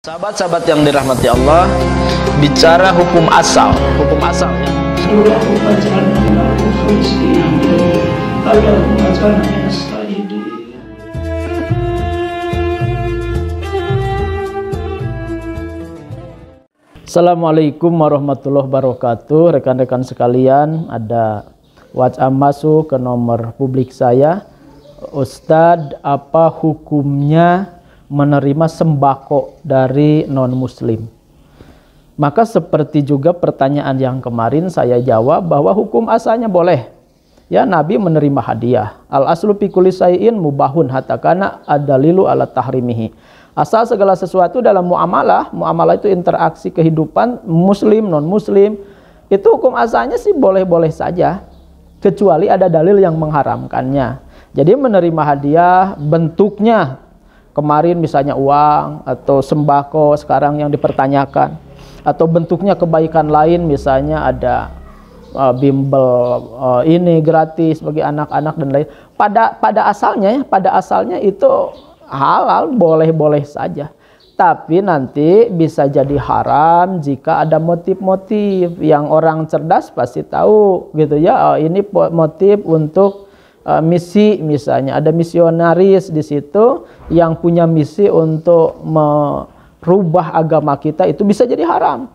Sahabat-sahabat yang dirahmati Allah, bicara hukum asal, hukum asal ya. gitu. Assalamualaikum warahmatullahi wabarakatuh Rekan-rekan sekalian Ada WhatsApp masuk ke nomor publik saya Ustadz apa hukumnya menerima sembako dari non-muslim. Maka seperti juga pertanyaan yang kemarin saya jawab bahwa hukum asalnya boleh. Ya Nabi menerima hadiah. Al aslu pikuli sayin mubahun hatakana adalilu ala tahrimihi. Asal segala sesuatu dalam muamalah, muamalah itu interaksi kehidupan muslim, non-muslim, itu hukum asalnya sih boleh-boleh saja. Kecuali ada dalil yang mengharamkannya. Jadi menerima hadiah bentuknya kemarin misalnya uang atau sembako sekarang yang dipertanyakan atau bentuknya kebaikan lain misalnya ada uh, bimbel uh, ini gratis bagi anak-anak dan lain pada pada asalnya ya pada asalnya itu halal boleh-boleh saja tapi nanti bisa jadi haram jika ada motif-motif yang orang cerdas pasti tahu gitu ya oh, ini motif untuk uh, misi misalnya ada misionaris di situ yang punya misi untuk merubah agama kita itu bisa jadi haram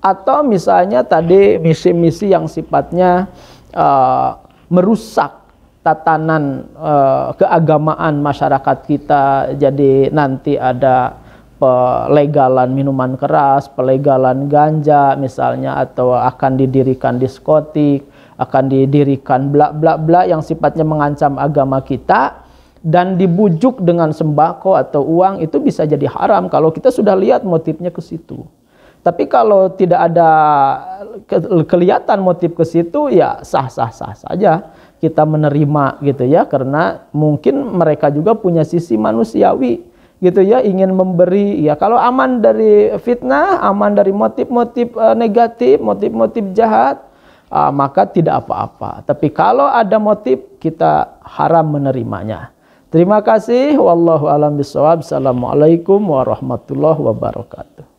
atau misalnya tadi misi-misi yang sifatnya uh, merusak tatanan uh, keagamaan masyarakat kita jadi nanti ada pelegalan minuman keras, pelegalan ganja misalnya atau akan didirikan diskotik akan didirikan blak-blak-blak yang sifatnya mengancam agama kita dan dibujuk dengan sembako atau uang itu bisa jadi haram kalau kita sudah lihat motifnya ke situ. Tapi kalau tidak ada kelihatan motif ke situ ya sah-sah-sah saja kita menerima gitu ya karena mungkin mereka juga punya sisi manusiawi gitu ya ingin memberi ya kalau aman dari fitnah aman dari motif-motif eh, negatif motif-motif jahat uh, maka tidak apa-apa. Tapi kalau ada motif kita haram menerimanya. Terima kasih. Wallahu alam bisawab. Assalamualaikum warahmatullahi wabarakatuh.